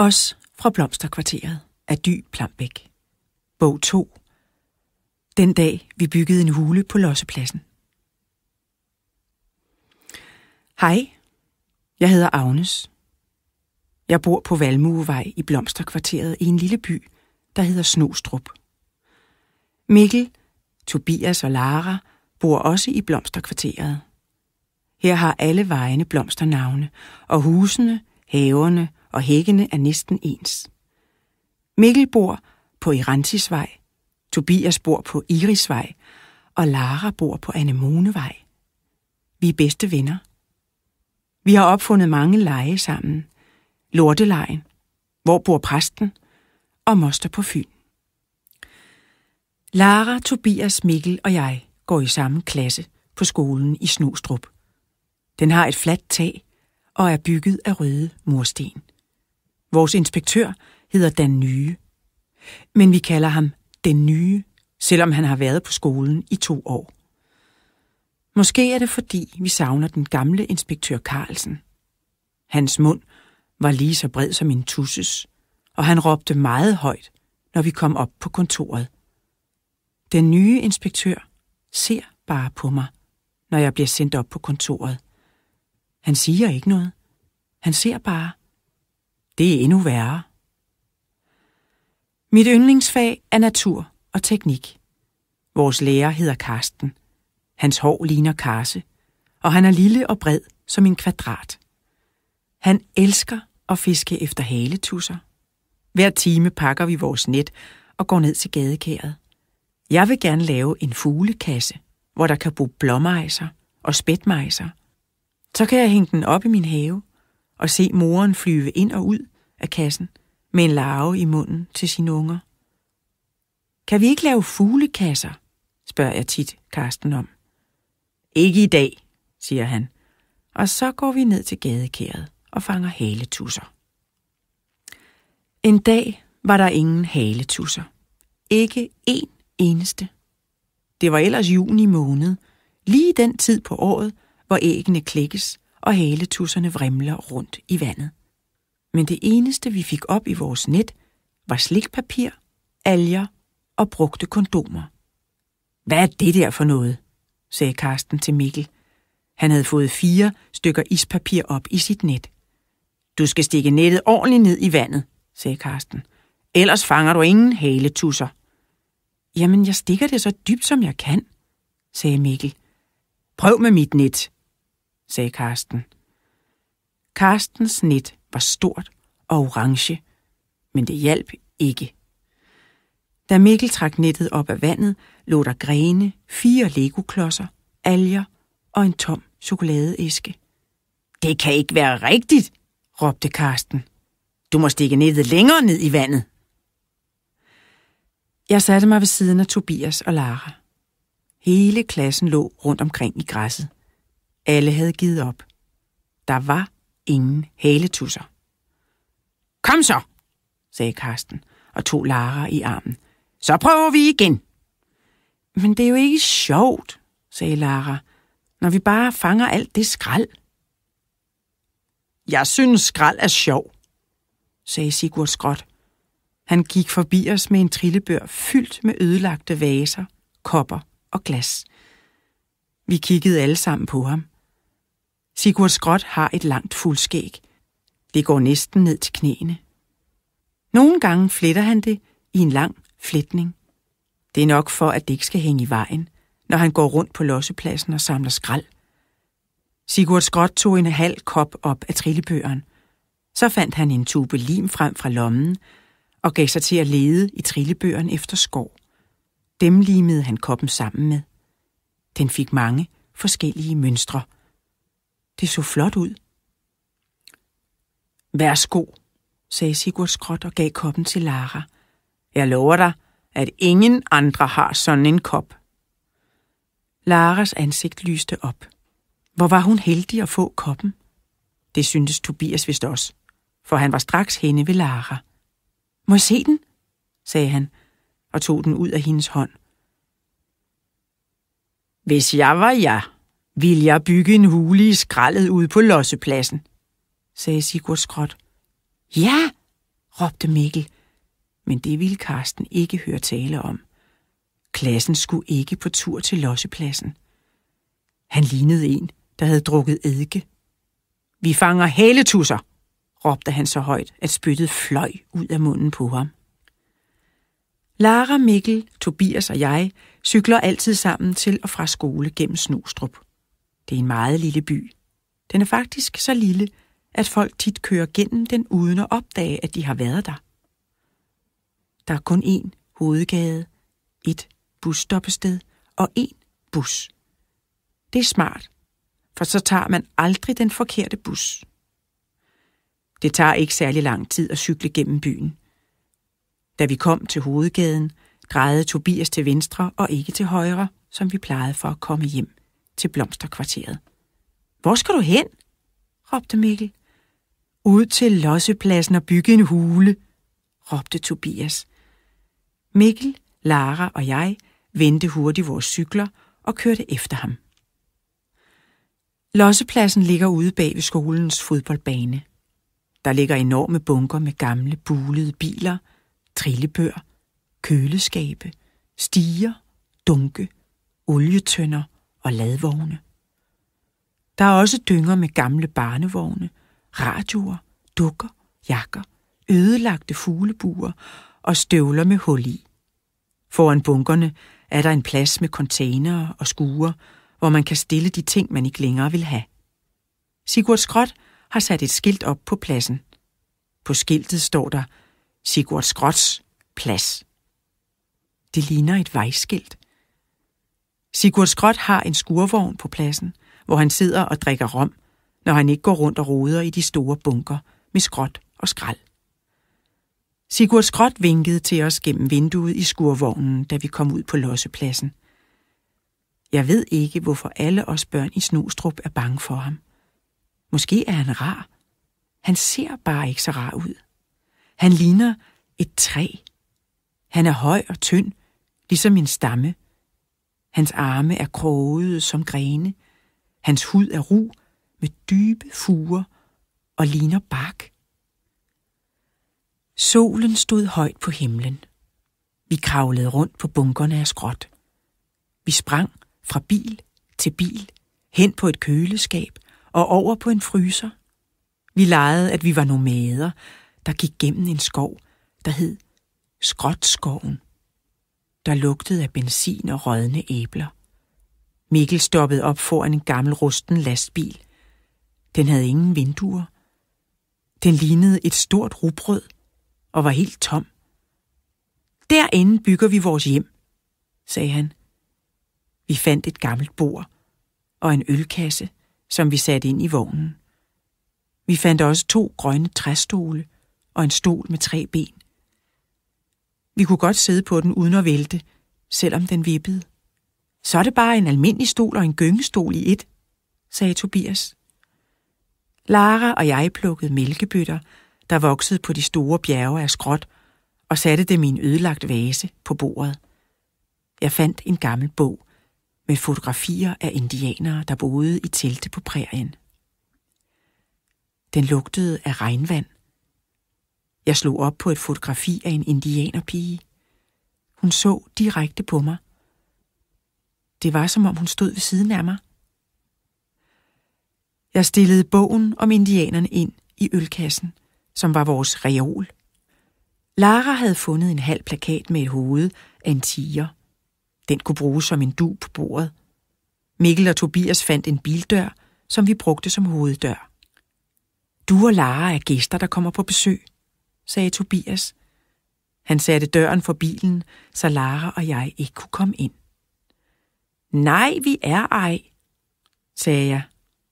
Os fra Blomsterkvarteret af Dy Plambæk. Bog 2. Den dag, vi byggede en hule på Lossepladsen. Hej, jeg hedder Agnes. Jeg bor på Valmuevej i Blomsterkvarteret i en lille by, der hedder Snostrup. Mikkel, Tobias og Lara bor også i Blomsterkvarteret. Her har alle vejene blomsternavne, og husene, haverne og hækkene er næsten ens. Mikkel bor på Irantisvej, Tobias bor på Irisvej, og Lara bor på Anemonevej. Vi er bedste venner. Vi har opfundet mange lege sammen. Lortelejen, Hvor bor præsten? Og Moster på Fyn. Lara, Tobias, Mikkel og jeg går i samme klasse på skolen i Snostrup. Den har et fladt tag og er bygget af røde mursten. Vores inspektør hedder Dan Nye. Men vi kalder ham Den Nye, selvom han har været på skolen i to år. Måske er det fordi, vi savner den gamle inspektør Carlsen. Hans mund var lige så bred som en tusses, og han råbte meget højt, når vi kom op på kontoret. Den nye inspektør ser bare på mig, når jeg bliver sendt op på kontoret. Han siger ikke noget. Han ser bare. Det er endnu værre. Mit yndlingsfag er natur og teknik. Vores lærer hedder Karsten. Hans hår ligner karse, og han er lille og bred som en kvadrat. Han elsker at fiske efter haletusser. Hver time pakker vi vores net og går ned til gadekæret. Jeg vil gerne lave en fuglekasse, hvor der kan bo blåmejser og spætmejser. Så kan jeg hænge den op i min have og se moren flyve ind og ud af kassen med en larve i munden til sine unger. Kan vi ikke lave fuglekasser? spørger jeg tit Karsten om. Ikke i dag, siger han. Og så går vi ned til gadekæret og fanger haletusser. En dag var der ingen haletusser. Ikke en eneste. Det var ellers juni måned, lige den tid på året, hvor æggene klækkes og haletusserne vrimler rundt i vandet. Men det eneste, vi fik op i vores net, var slikpapir, alger og brugte kondomer. Hvad er det der for noget? sagde Karsten til Mikkel. Han havde fået fire stykker ispapir op i sit net. Du skal stikke nettet ordentligt ned i vandet, sagde Karsten. Ellers fanger du ingen haletusser. Jamen, jeg stikker det så dybt, som jeg kan, sagde Mikkel. Prøv med mit net, sagde Karsten. Karstens net var stort og orange, men det hjalp ikke. Da Mikkel trak nettet op af vandet, lå der grene, fire legoklodser, alger og en tom chokoladeæske. Det kan ikke være rigtigt, råbte Karsten. Du må stikke nettet længere ned i vandet. Jeg satte mig ved siden af Tobias og Lara. Hele klassen lå rundt omkring i græsset. Alle havde givet op. Der var ingen haletusser. Kom så, sagde Karsten og tog Lara i armen. Så prøver vi igen. Men det er jo ikke sjovt, sagde Lara, når vi bare fanger alt det skrald. Jeg synes, skrald er sjov, sagde Sigurd skråt. Han gik forbi os med en trillebør fyldt med ødelagte vaser, kopper og glas. Vi kiggede alle sammen på ham – Sigurd Skråt har et langt fuldskæg. Det går næsten ned til knæene. Nogle gange fletter han det i en lang flætning. Det er nok for, at det ikke skal hænge i vejen, når han går rundt på lossepladsen og samler skrald. Sigurd Skråt tog en halv kop op af trillebøgeren. Så fandt han en tube lim frem fra lommen og gav sig til at lede i trillebøgeren efter skov. Dem limede han koppen sammen med. Den fik mange forskellige mønstre – det så flot ud. Værsgo, sagde Sigurd skråt og gav koppen til Lara. Jeg lover dig, at ingen andre har sådan en kop. Laras ansigt lyste op. Hvor var hun heldig at få koppen? Det syntes Tobias vist også, for han var straks henne ved Lara. Må jeg se den? sagde han, og tog den ud af hendes hånd. Hvis jeg var jeg, vil jeg bygge en hule i skraldet ude på lossepladsen? sagde Sigurd skråt. Ja, råbte Mikkel, men det ville Karsten ikke høre tale om. Klassen skulle ikke på tur til lossepladsen. Han lignede en, der havde drukket eddike. Vi fanger haletusser, råbte han så højt, at spyttet fløj ud af munden på ham. Lara, Mikkel, Tobias og jeg cykler altid sammen til og fra skole gennem Snostrup. Det er en meget lille by. Den er faktisk så lille, at folk tit kører gennem den uden at opdage, at de har været der. Der er kun én hovedgade, et busstoppested og én bus. Det er smart, for så tager man aldrig den forkerte bus. Det tager ikke særlig lang tid at cykle gennem byen. Da vi kom til hovedgaden, drejede Tobias til venstre og ikke til højre, som vi plejede for at komme hjem til blomsterkvarteret. Hvor skal du hen? råbte Mikkel. Ud til lossepladsen og bygge en hule, råbte Tobias. Mikkel, Lara og jeg vendte hurtigt vores cykler og kørte efter ham. Lossepladsen ligger ude bag ved skolens fodboldbane. Der ligger enorme bunker med gamle, bulede biler, trillebør, køleskabe, stiger, dunke, olietønder – og ladvogne. Der er også dynger med gamle barnevogne, radioer, dukker, jakker, ødelagte fuglebuer og støvler med hul i. Foran bunkerne er der en plads med containere og skure, hvor man kan stille de ting, man ikke længere vil have. Sigurd Skråt har sat et skilt op på pladsen. På skiltet står der Sigurd Skråts plads. Det ligner et vejskilt. Sigurd Skrot har en skurvogn på pladsen, hvor han sidder og drikker rom, når han ikke går rundt og roder i de store bunker med skrot og skrald. Sigurd Skrot vinkede til os gennem vinduet i skurvognen, da vi kom ud på lossepladsen. Jeg ved ikke, hvorfor alle os børn i Snostrup er bange for ham. Måske er han rar. Han ser bare ikke så rar ud. Han ligner et træ. Han er høj og tynd, ligesom en stamme, Hans arme er krogede som grene. Hans hud er ru med dybe fuger og ligner bark. Solen stod højt på himlen. Vi kravlede rundt på bunkerne af skråt. Vi sprang fra bil til bil, hen på et køleskab og over på en fryser. Vi legede, at vi var nomader, der gik gennem en skov, der hed Skråtskoven der lugtede af benzin og rådne æbler. Mikkel stoppede op foran en gammel rusten lastbil. Den havde ingen vinduer. Den lignede et stort rubrød og var helt tom. Derinde bygger vi vores hjem, sagde han. Vi fandt et gammelt bord og en ølkasse, som vi satte ind i vognen. Vi fandt også to grønne træstole og en stol med tre ben. Vi kunne godt sidde på den uden at vælte, selvom den vippede. Så er det bare en almindelig stol og en gyngestol i et, sagde Tobias. Lara og jeg plukkede mælkebytter, der voksede på de store bjerge af skråt, og satte det min ødelagt vase på bordet. Jeg fandt en gammel bog med fotografier af indianere, der boede i telte på prærien. Den lugtede af regnvand jeg slog op på et fotografi af en indianerpige. Hun så direkte på mig. Det var, som om hun stod ved siden af mig. Jeg stillede bogen om indianerne ind i ølkassen, som var vores reol. Lara havde fundet en halv plakat med et hoved af en tiger. Den kunne bruges som en du på bordet. Mikkel og Tobias fandt en bildør, som vi brugte som hoveddør. Du og Lara er gæster, der kommer på besøg sagde Tobias. Han satte døren for bilen, så Lara og jeg ikke kunne komme ind. Nej, vi er ej, sagde jeg.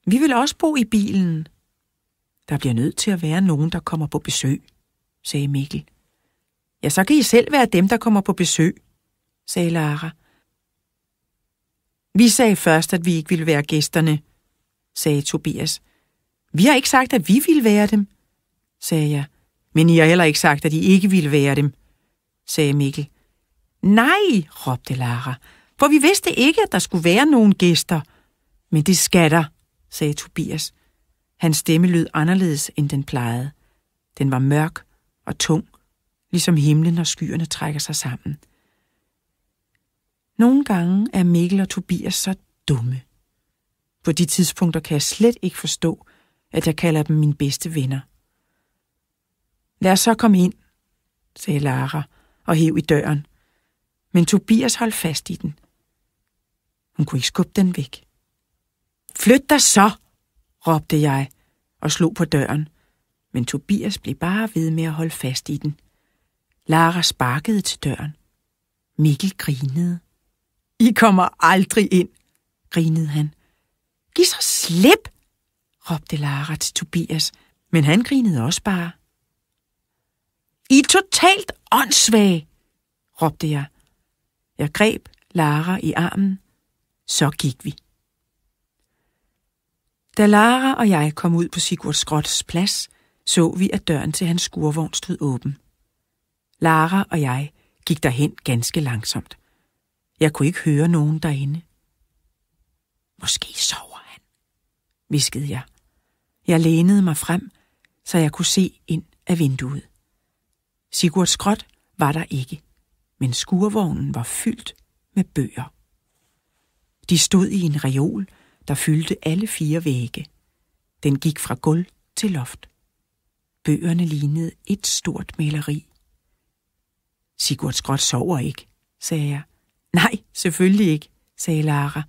Vi vil også bo i bilen. Der bliver nødt til at være nogen, der kommer på besøg, sagde Mikkel. Ja, så kan I selv være dem, der kommer på besøg, sagde Lara. Vi sagde først, at vi ikke ville være gæsterne, sagde Tobias. Vi har ikke sagt, at vi ville være dem, sagde jeg. Men I har heller ikke sagt, at I ikke ville være dem, sagde Mikkel. Nej, råbte Lara, for vi vidste ikke, at der skulle være nogen gæster. Men det skal der, sagde Tobias. Hans stemme lød anderledes, end den plejede. Den var mørk og tung, ligesom himlen, når skyerne trækker sig sammen. Nogle gange er Mikkel og Tobias så dumme. På de tidspunkter kan jeg slet ikke forstå, at jeg kalder dem mine bedste venner. Lad os så komme ind, sagde Lara og hev i døren. Men Tobias holdt fast i den. Hun kunne ikke skubbe den væk. Flyt dig så, råbte jeg og slog på døren. Men Tobias blev bare ved med at holde fast i den. Lara sparkede til døren. Mikkel grinede. I kommer aldrig ind, grinede han. Giv så slip, råbte Lara til Tobias, men han grinede også bare. I er totalt åndssvage, råbte jeg. Jeg greb Lara i armen. Så gik vi. Da Lara og jeg kom ud på Sigurds Skrots plads, så vi, at døren til hans skurvogn stod åben. Lara og jeg gik derhen ganske langsomt. Jeg kunne ikke høre nogen derinde. Måske sover han, viskede jeg. Jeg lænede mig frem, så jeg kunne se ind af vinduet. Sigurd Skråt var der ikke, men skurvognen var fyldt med bøger. De stod i en reol, der fyldte alle fire vægge. Den gik fra gulv til loft. Bøgerne lignede et stort maleri. Sigurd Skråt sover ikke, sagde jeg. Nej, selvfølgelig ikke, sagde Lara.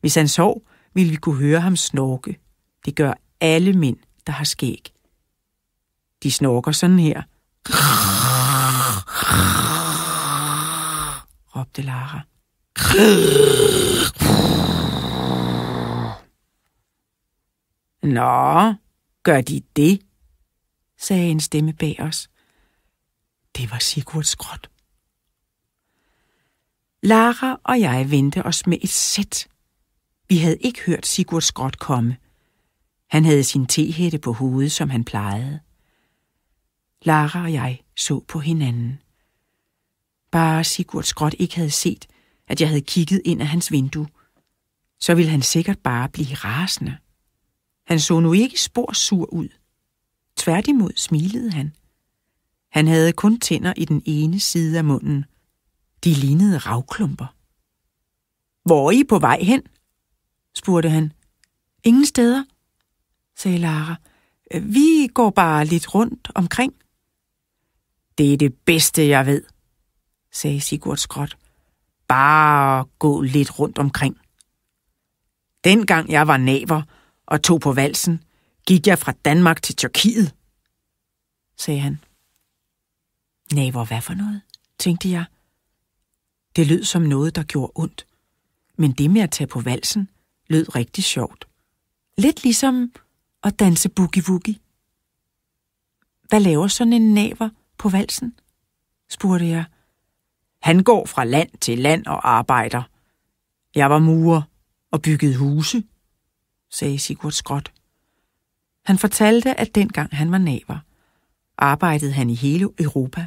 Hvis han sov, ville vi kunne høre ham snorke. Det gør alle mænd, der har skæg. De snorker sådan her råbte Lara. Nå, gør de det? sagde en stemme bag os. Det var Sigurds gråt. Lara og jeg vendte os med et sæt. Vi havde ikke hørt Sigurd Skrot komme. Han havde sin tehætte på hovedet, som han plejede. Lara og jeg så på hinanden. Bare Sigurd Skråt ikke havde set, at jeg havde kigget ind af hans vindue. Så ville han sikkert bare blive rasende. Han så nu ikke spor sur ud. Tværtimod smilede han. Han havde kun tænder i den ene side af munden. De lignede ravklumper. Hvor er I på vej hen? spurgte han. Ingen steder, sagde Lara. Vi går bare lidt rundt omkring. Det er det bedste, jeg ved, sagde Sigurd skråt. Bare gå lidt rundt omkring. Dengang jeg var naver og tog på valsen, gik jeg fra Danmark til Tyrkiet, sagde han. Naver, hvad for noget, tænkte jeg. Det lød som noget, der gjorde ondt. Men det med at tage på valsen lød rigtig sjovt. Lidt ligesom at danse boogie-woogie. Hvad laver sådan en naver på valsen? spurgte jeg. Han går fra land til land og arbejder. Jeg var murer og byggede huse, sagde Sigurd Skråt. Han fortalte, at dengang han var naver, arbejdede han i hele Europa.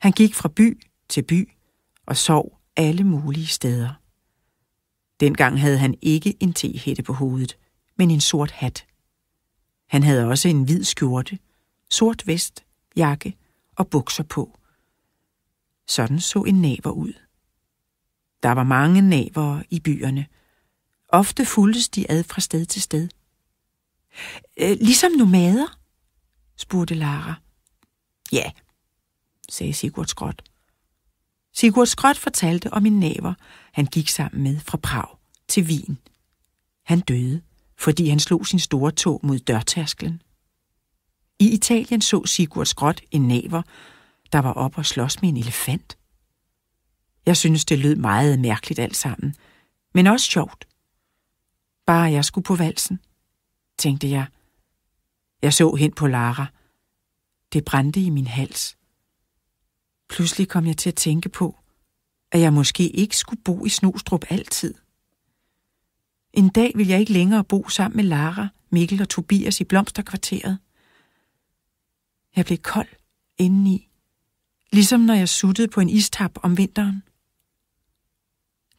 Han gik fra by til by og sov alle mulige steder. Dengang havde han ikke en tehætte på hovedet, men en sort hat. Han havde også en hvid skjorte, sort vest, jakke og bukser på. Sådan så en naver ud. Der var mange navere i byerne. Ofte fuldtes de ad fra sted til sted. Øh, ligesom nomader? spurgte Lara. Ja, sagde Sigurd Skråt. Sigurd Skråt fortalte om en naver, han gik sammen med fra Prag til Wien. Han døde, fordi han slog sin store tog mod dørtærsklen. I Italien så Sigurd Skråt en naver, der var op og slås med en elefant. Jeg synes, det lød meget mærkeligt alt sammen, men også sjovt. Bare jeg skulle på valsen, tænkte jeg. Jeg så hen på Lara. Det brændte i min hals. Pludselig kom jeg til at tænke på, at jeg måske ikke skulle bo i Snostrup altid. En dag ville jeg ikke længere bo sammen med Lara, Mikkel og Tobias i blomsterkvarteret. Jeg blev kold indeni ligesom når jeg suttede på en istap om vinteren.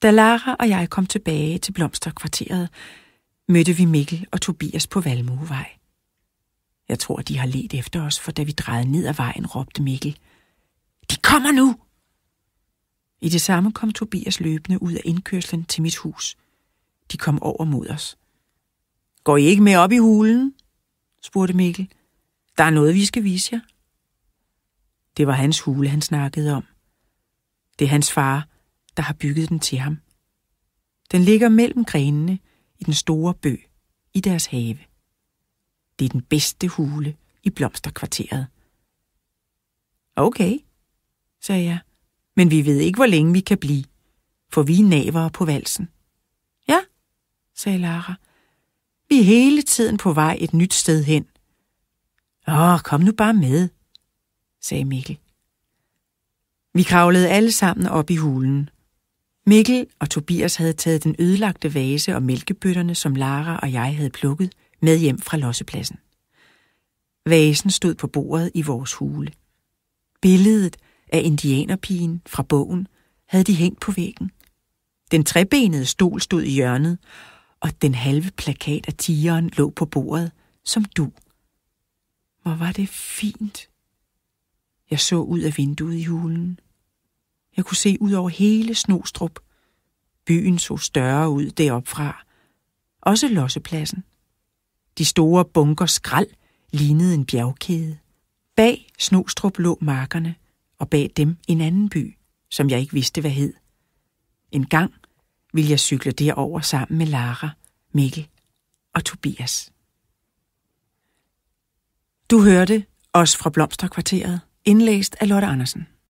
Da Lara og jeg kom tilbage til Blomsterkvarteret, mødte vi Mikkel og Tobias på Valmuevej. Jeg tror, de har let efter os, for da vi drejede ned ad vejen, råbte Mikkel. De kommer nu! I det samme kom Tobias løbende ud af indkørslen til mit hus. De kom over mod os. Går I ikke med op i hulen? spurgte Mikkel. Der er noget, vi skal vise jer. Det var hans hule, han snakkede om. Det er hans far, der har bygget den til ham. Den ligger mellem grenene i den store bø i deres have. Det er den bedste hule i blomsterkvarteret. Okay, sagde jeg, men vi ved ikke, hvor længe vi kan blive, for vi er navere på valsen. Ja, sagde Lara. Vi er hele tiden på vej et nyt sted hen. Åh, kom nu bare med, sagde Mikkel. Vi kravlede alle sammen op i hulen. Mikkel og Tobias havde taget den ødelagte vase og mælkebøtterne, som Lara og jeg havde plukket, med hjem fra lossepladsen. Vasen stod på bordet i vores hule. Billedet af indianerpigen fra bogen havde de hængt på væggen. Den trebenede stol stod i hjørnet, og den halve plakat af tigeren lå på bordet som du. Hvor var det fint, jeg så ud af vinduet i hulen. Jeg kunne se ud over hele Snostrup. Byen så større ud deropfra. Også lossepladsen. De store bunker skrald lignede en bjergkæde. Bag Snostrup lå markerne, og bag dem en anden by, som jeg ikke vidste, hvad hed. En gang ville jeg cykle derover sammen med Lara, Mikkel og Tobias. Du hørte os fra Blomsterkvarteret. Indlæst af Lotte Andersen